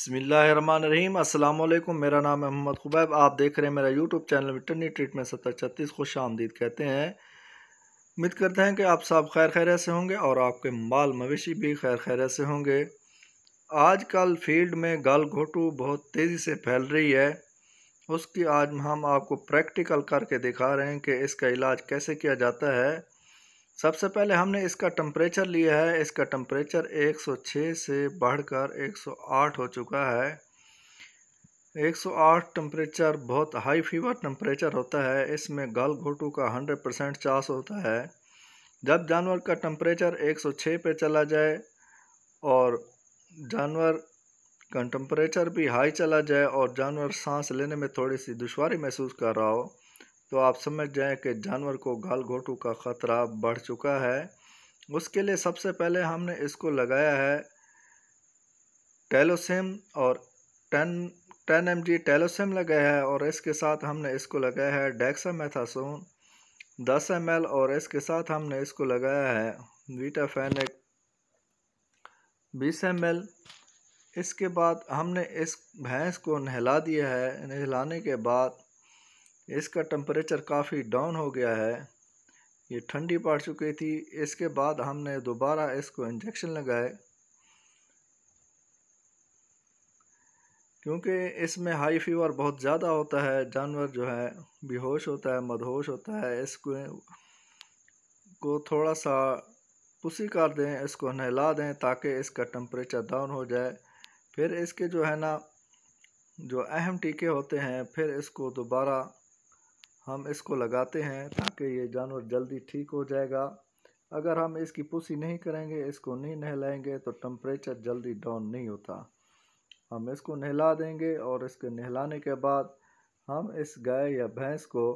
बसमीम अल्लाम मेरा नाम है मोहम्मद खुबैब आप देख रहे हैं मेरा यूट्यूब चैनल विटरनी ट्रीटमेंट सत्तर छत्तीस खुश आमदीद कहते हैं उम्मीद करते हैं कि आप सब खैर खैर से होंगे और आपके माल मवेशी भी खैर खैर से होंगे आजकल फील्ड में गाल घोटू बहुत तेज़ी से फैल रही है उसकी आज हम आपको प्रैक्टिकल करके दिखा रहे हैं कि इसका इलाज कैसे किया जाता है सबसे पहले हमने इसका टम्परेचर लिया है इसका टम्परेचर 106 से बढ़कर 108 हो चुका है 108 टम्परेचर बहुत हाई फीवर टम्परेचर होता है इसमें गल घोटू का 100 परसेंट चांस होता है जब जानवर का टम्परेचर 106 पे चला जाए और जानवर का टम्परेचर भी हाई चला जाए और जानवर सांस लेने में थोड़ी सी दुशारी महसूस कर रहा हो तो आप समझ जाएं कि जानवर को गाल घोटू का ख़तरा बढ़ चुका है उसके लिए सबसे पहले हमने इसको लगाया है टेलोसिम और टेन टेन एम जी टेलोसिम लगाया है और इसके साथ हमने इसको लगाया है डेक्सामेथासोन दस एम एल और इसके साथ हमने इसको लगाया है वीटाफेनिक बीस एम एल इसके बाद हमने इस भैंस को नहला दिया है नहलाने के बाद इसका टम्परेचर काफ़ी डाउन हो गया है ये ठंडी पड़ चुकी थी इसके बाद हमने दोबारा इसको इंजेक्शन लगाए क्योंकि इसमें हाई फीवर बहुत ज़्यादा होता है जानवर जो है बेहोश होता है मदहोश होता है इसको को थोड़ा सा पुसी कर दें इसको नहला दें ताकि इसका टम्परेचर डाउन हो जाए फिर इसके जो है ना जो अहम टीके होते हैं फिर इसको दोबारा हम इसको लगाते हैं ताकि ये जानवर जल्दी ठीक हो जाएगा अगर हम इसकी पुसी नहीं करेंगे इसको नहीं नहलाएंगे तो टम्परेचर जल्दी डाउन नहीं होता हम इसको नहला देंगे और इसके नहलाने के बाद हम इस गाय या भैंस को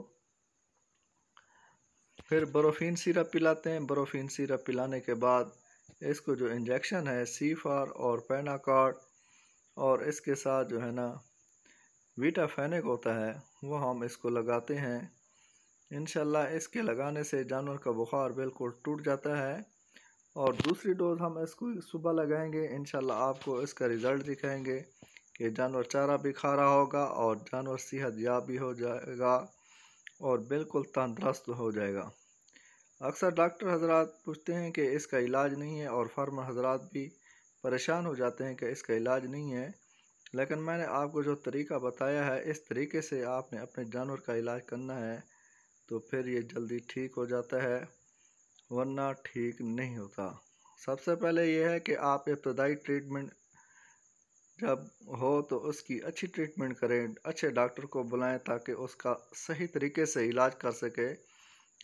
फिर बरोफिन सिरप पिलाते हैं बरोफिन सिरप पिलाने के बाद इसको जो इंजेक्शन है सीफार और पैनाकार्ड और इसके साथ जो है ना वीटाफेनिक होता है वह हम इसको लगाते हैं इन इसके लगाने से जानवर का बुखार बिल्कुल टूट जाता है और दूसरी डोज हम इसको सुबह लगाएंगे इन आपको इसका रिज़ल्ट दिखाएंगे कि जानवर चारा भी खा रहा होगा और जानवर सेहत याब भी हो जाएगा और बिल्कुल तंदरुस्त हो जाएगा अक्सर डॉक्टर हजरत पूछते हैं कि इसका इलाज नहीं है और फार्मर हजरत भी परेशान हो जाते हैं कि इसका इलाज नहीं है लेकिन मैंने आपको जो तरीका बताया है इस तरीके से आपने अपने जानवर का इलाज करना है तो फिर ये जल्दी ठीक हो जाता है वरना ठीक नहीं होता सबसे पहले यह है कि आप इब्तदाई ट्रीटमेंट जब हो तो उसकी अच्छी ट्रीटमेंट करें अच्छे डॉक्टर को बुलाएं ताकि उसका सही तरीके से इलाज कर सके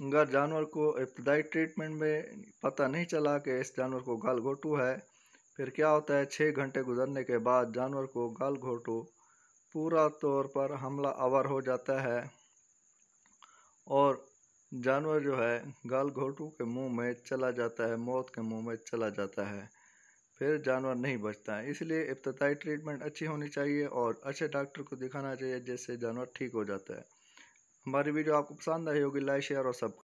अगर जानवर को इब्तदाई ट्रीटमेंट में पता नहीं चला कि इस जानवर को गाल घोटू है फिर क्या होता है छः घंटे गुजरने के बाद जानवर को गाल घोटू पूरा तौर पर हमला आवर हो जाता है और जानवर जो है गाल घोटू के मुंह में चला जाता है मौत के मुंह में चला जाता है फिर जानवर नहीं बचता है इसलिए इब्तदाई ट्रीटमेंट अच्छी होनी चाहिए और अच्छे डॉक्टर को दिखाना चाहिए जिससे जानवर ठीक हो जाता है हमारी वीडियो आपको पसंद आई होगी लाइक शेयर और सब